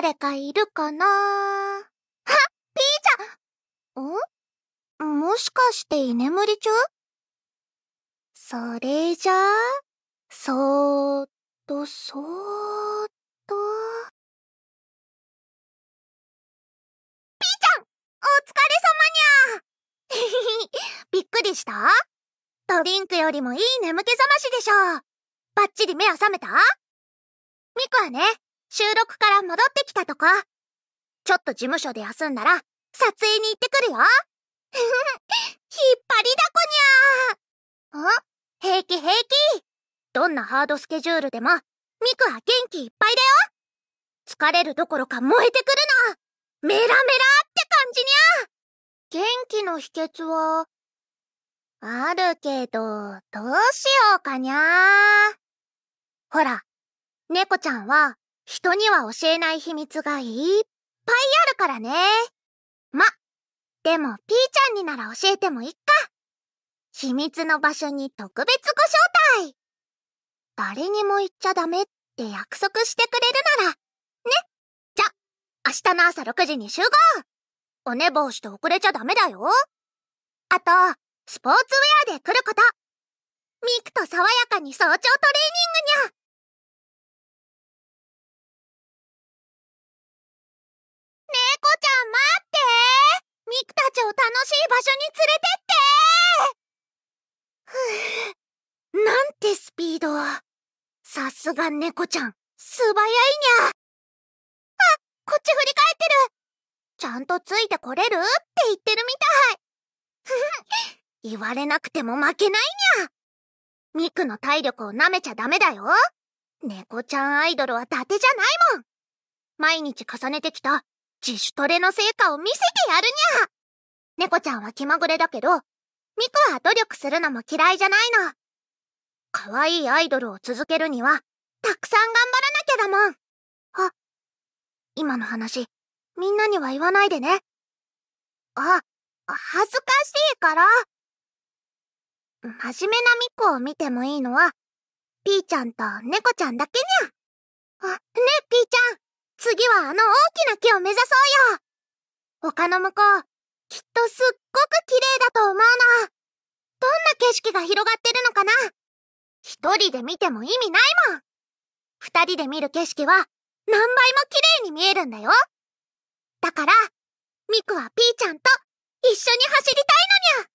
誰かいるかなあ、ピーちゃんんもしかして居眠り中それじゃあ、そーっと、そーっと。ピーちゃんお疲れ様にゃ びっくりしたドリンクよりもいい眠気覚ましでしょバッチリ目は覚めたミクはね、収録から戻ってきたとこ。ちょっと事務所で休んだら、撮影に行ってくるよ。ふふ、引っ張りだこにゃー。ん平気平気。どんなハードスケジュールでも、ミクは元気いっぱいだよ。疲れるどころか燃えてくるな。メラメラって感じにゃ。元気の秘訣は、あるけど、どうしようかにゃー。ほら、猫ちゃんは、人には教えない秘密がいっぱいあるからね。ま、でもピーちゃんになら教えてもいっか。秘密の場所に特別ご招待誰にも言っちゃダメって約束してくれるなら、ね。じゃ、明日の朝6時に集合お寝坊して遅れちゃダメだよ。あと、スポーツウェアで来ること。ミクと爽やかに早朝トレーニングを楽しい場所に連れてってふぅ、なんてスピード。さすが猫ちゃん、素早いにゃ。あ、こっち振り返ってる。ちゃんとついてこれるって言ってるみたい。言われなくても負けないにゃ。ミクの体力を舐めちゃダメだよ。猫ちゃんアイドルは伊達じゃないもん。毎日重ねてきた自主トレの成果を見せてやるにゃ猫ちゃんは気まぐれだけど、ミコは努力するのも嫌いじゃないの。可愛いアイドルを続けるには、たくさん頑張らなきゃだもん。あ、今の話、みんなには言わないでね。あ、恥ずかしいから。真面目なミコを見てもいいのは、ピーちゃんと猫ちゃんだけにゃ。あ、ねえピーちゃん、次はあの大きな木を目指そうよ。丘の向こう、きっとすっごく綺麗だと思うの。どんな景色が広がってるのかな一人で見ても意味ないもん。二人で見る景色は何倍も綺麗に見えるんだよ。だから、ミクはピーちゃんと一緒に走りたいのにゃ